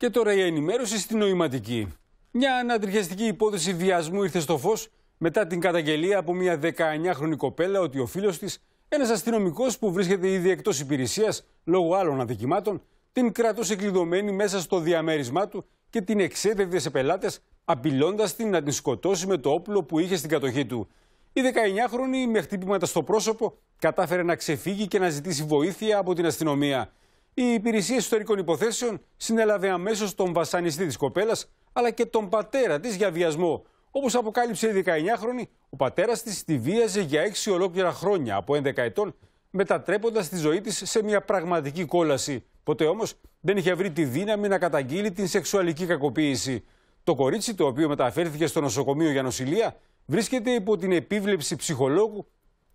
Και τώρα η ενημέρωση στην νοηματική. Μια ανατριχιαστική υπόθεση βιασμού ήρθε στο φως μετά την καταγγελία από μια 19χρονη κοπέλα ότι ο φίλος της, ένας αστυνομικός που βρίσκεται ήδη εκτός υπηρεσίας λόγω άλλων αδικημάτων, την κρατούσε κλειδωμένη μέσα στο διαμέρισμά του και την εξέδευε σε πελάτες, απειλώντας την να την σκοτώσει με το όπλο που είχε στην κατοχή του. Η 19χρονη, με χτύπηματα στο πρόσωπο, κατάφερε να ξεφύγει και να ζητήσει βοήθεια από την αστυνομία. Η Υπηρεσία Ιστορικών Υποθέσεων συνέλαβε αμέσως τον βασανιστή της κοπέλας αλλά και τον πατέρα της για βιασμό. Όπως αποκάλυψε η 19χρονη, ο πατέρας της τη βίαζε για 6 ολόκληρα χρόνια από 11 ετών, μετατρέποντας τη ζωή της σε μια πραγματική κόλαση. Ποτέ όμως δεν είχε βρει τη δύναμη να καταγγείλει την σεξουαλική κακοποίηση. Το κορίτσι, το οποίο μεταφέρθηκε στο νοσοκομείο για νοσηλεία, βρίσκεται υπό την επίβλεψη ψυχολόγου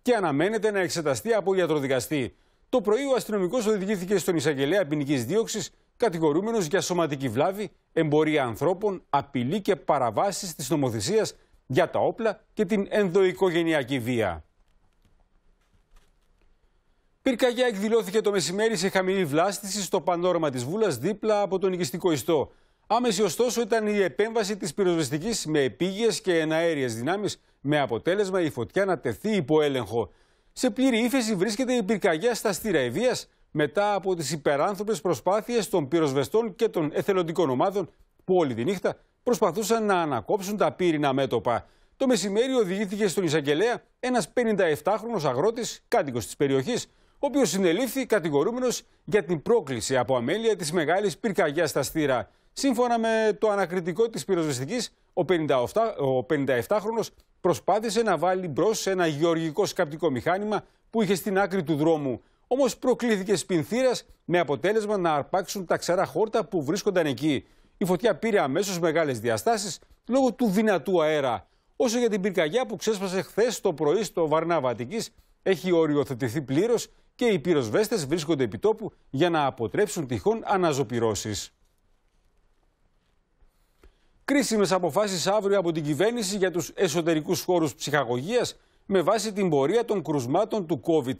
και αναμένεται να εξεταστεί από ιατροδικαστή. Το πρωί ο αστυνομικός οδηγήθηκε στον εισαγγελέα ποινικής δίωξης κατηγορούμενος για σωματική βλάβη, εμπορία ανθρώπων, απειλή και παραβάσεις της νομοθεσίας για τα όπλα και την ενδοοικογενειακή βία. Πυρκαγιά εκδηλώθηκε το μεσημέρι σε χαμηλή βλάστηση στο πανόραμα της Βούλας δίπλα από τον οικιστικό ιστό. Άμεση ωστόσο ήταν η επέμβαση της πυροσβεστικής με επίγειες και εναέριες δυνάμεις, με αποτέλεσμα η φωτιά να τεθεί υπό έλεγχο. Σε πλήρη ύφεση βρίσκεται η πυρκαγιά στα στήρα μετά από τις υπεράνθρωπες προσπάθειες των πυροσβεστών και των εθελοντικών ομάδων που όλη τη νύχτα προσπαθούσαν να ανακόψουν τα πύρινα μέτωπα. Το μεσημέρι οδηγήθηκε στον εισαγγελέα ένας 57χρονο αγρότης, κάτοικος της περιοχής, ο οποίος συνελήφθη κατηγορούμενος για την πρόκληση από αμέλεια της μεγάλης πυρκαγιάς στα στήρα. Σύμφωνα με το ανακριτικό της πυροσβεστικής, ο 57χρονο προσπάθησε να βάλει μπρος ένα γεωργικό σκαπτικό μηχάνημα που είχε στην άκρη του δρόμου. Όμως προκλήθηκε σπινθήρας με αποτέλεσμα να αρπάξουν τα ξερά χόρτα που βρίσκονταν εκεί. Η φωτιά πήρε αμέσως μεγάλες διαστάσεις λόγω του δυνατού αέρα. Όσο για την πυρκαγιά που ξέσπασε χθες το πρωί στο Βαρνά Βατική, έχει οριοθετηθεί πλήρως και οι πυροσβέστες βρίσκονται επιτόπου για να αποτρέψουν τυχόν αναζωπηρώσεις. Κρίσιμες αποφάσεις αύριο από την κυβέρνηση για τους εσωτερικούς χώρους ψυχαγωγίας με βάση την πορεία των κρουσμάτων του COVID.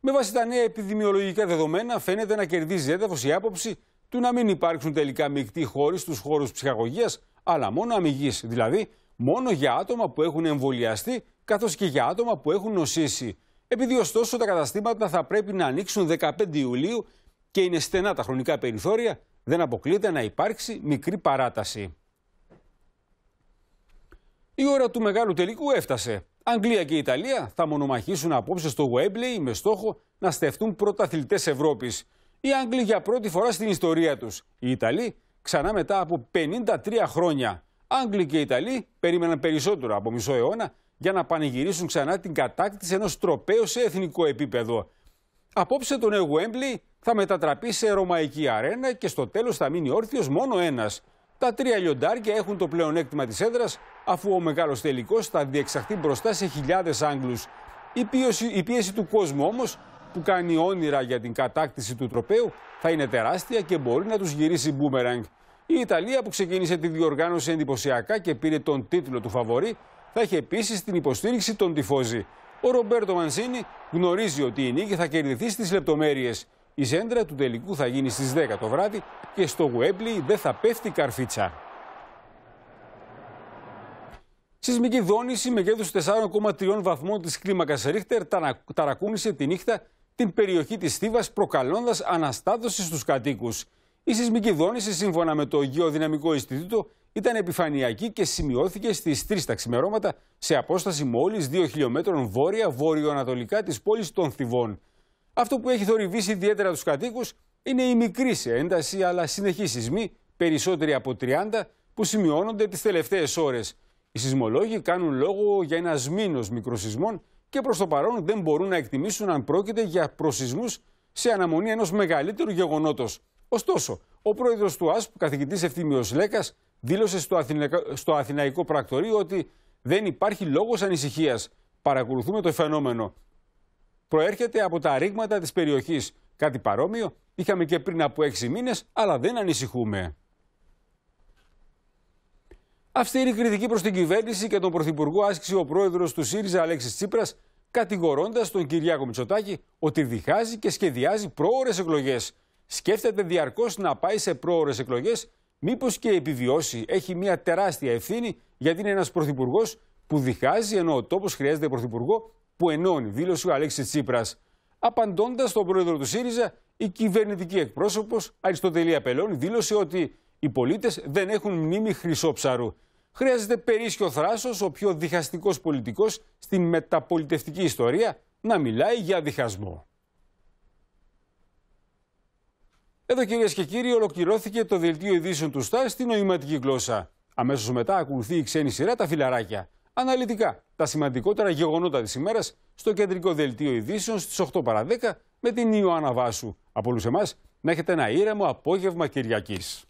Με βάση τα νέα επιδημιολογικά δεδομένα, φαίνεται να κερδίζει έδαφος η άποψη του να μην υπάρξουν τελικά μεικτοί χώροι στους χώρους ψυχαγωγίας, αλλά μόνο αμυγής, δηλαδή μόνο για άτομα που έχουν εμβολιαστεί, καθώς και για άτομα που έχουν νοσήσει. Επειδή ωστόσο τα καταστήματα θα πρέπει να ανοίξουν 15 Ιουλίου και είναι στενά τα χρονικά περιθώρια, δεν αποκλείται να υπάρξει μικρή παράταση. Η ώρα του μεγάλου τελικού έφτασε. Αγγλία και Ιταλία θα μονομαχήσουν απόψε στο Γουέμπλεϊ με στόχο να στεφτούν πρωταθλητές Ευρώπης. Οι Άγγλοι για πρώτη φορά στην ιστορία τους. Οι Ιταλοί ξανά μετά από 53 χρόνια. Άγγλοι και Ιταλοί περίμεναν περισσότερο από μισό αιώνα για να πανηγυρίσουν ξανά την κατάκτηση ενός τροπέου σε εθνικό επίπεδο. Απόψε το νέο Γουέμπλεϊ θα μετατραπεί σε ρωμαϊκή αρένα και στο τέλος θα μείνει όρθιος μόνο ένας. Τα τρία λιοντάρια έχουν το πλεονέκτημα της έδρας, αφού ο μεγάλος τελικός θα διεξαχθεί μπροστά σε χιλιάδες Άγγλους. Η, η πίεση του κόσμου όμως, που κάνει όνειρα για την κατάκτηση του τροπέου, θα είναι τεράστια και μπορεί να τους γυρίσει μπούμεραγκ. Η Ιταλία που ξεκίνησε τη διοργάνωση εντυπωσιακά και πήρε τον τίτλο του φαβορή, θα έχει επίσης την υποστήριξη των τυφώζη. Ο Ρομπέρτο Μανσίνη γνωρίζει ότι η νίκη θα κερδιθεί στις λεπτομέρειες. Η ζέντρα του τελικού θα γίνει στις 10 το βράδυ και στο Γουέμπλι δεν θα πέφτει καρφίτσα. Σεισμική δόνηση κέντρο 4,3 βαθμών της κλίμακας Ρίχτερ ταρακούνησε τη νύχτα την περιοχή της Θήβας προκαλώντας αναστάτωση στους κατοίκους. Η σεισμική δόνηση σύμφωνα με το Γεωδυναμικό Ινστιτούτο ήταν επιφανειακή και σημειώθηκε στις 3 τα ξημερώματα σε απόσταση μόλις 2 χιλιόμετρων βόρεια-βορειοανατολικά της πόλης των Θηβών. Αυτό που έχει θορυβήσει ιδιαίτερα τους κατοίκους είναι η μικρή σε ένταση αλλά συνεχή σεισμή, περισσότεροι από 30, που σημειώνονται τις τελευταίες ώρες. Οι σεισμολόγοι κάνουν λόγο για ένα μήνο μικροσυσμών και προς το παρόν δεν μπορούν να εκτιμήσουν αν πρόκειται για προσυσμού σε αναμονή ενός μεγαλύτερου γεγονότος. Ωστόσο, ο πρόεδρος του ΑΣΠ, καθηγητής Ευθύμιος Λέκας, δήλωσε στο, Αθηναϊκό, στο Αθηναϊκό Πρακτορείο ότι δεν υπάρχει λόγος ανησυχίας. Παρακολουθούμε το φαινόμενο προέρχεται από τα ρήγματα της περιοχής. Κάτι παρόμοιο είχαμε και πριν από έξι μήνες, αλλά δεν ανησυχούμε. Αυστηρή κριτική προς την κυβέρνηση και τον Πρωθυπουργό άσκησε ο πρόεδρος του ΣΥΡΙΖΑ Αλέξης Τσίπρας, κατηγορώντας τον Κυριάκο Μητσοτάκη ότι διχάζει και σχεδιάζει πρόορες εκλογές. Σκέφτεται διαρκώς να πάει σε πρόορες εκλογές, μήπως και επιβιώσει. Έχει μια τεράστια ευθύνη γιατί είναι ένας πρωθυπουργός που διχάζει ενώ ο τόπος χρειάζεται πρωθυπουργό που ενώνει, δήλωσε ο Αλέξης Τσίπρας, απαντώντας στον πρόεδρο του ΣΥΡΙΖΑ, η κυβερνητική εκπρόσωπος Αριστοτελία Πελώνη δήλωσε ότι οι πολίτες δεν έχουν μνήμη χρυσόψαρου. Χρειάζεται περίσσιο θράσος ο πιο διχαστικός πολιτικός στη μεταπολιτευτική ιστορία να μιλάει για διχασμό. Εδώ κυρίες και κύριοι ολοκληρώθηκε το δελτίο ειδήσεων του ΣΤΑ στην νοηματική γλώσσα. Αμέσως μετά ακολουθεί η ξένη σειρά τα φιλαράκια αναλυτικά τα σημαντικότερα γεγονότα της ημέρας στο κεντρικό δελτίο ειδήσεων στις 8 παρα 10 με την Ιωάννα Βάσου. Από όλους εμάς, να έχετε ένα ήρεμο απόγευμα Κυριακής.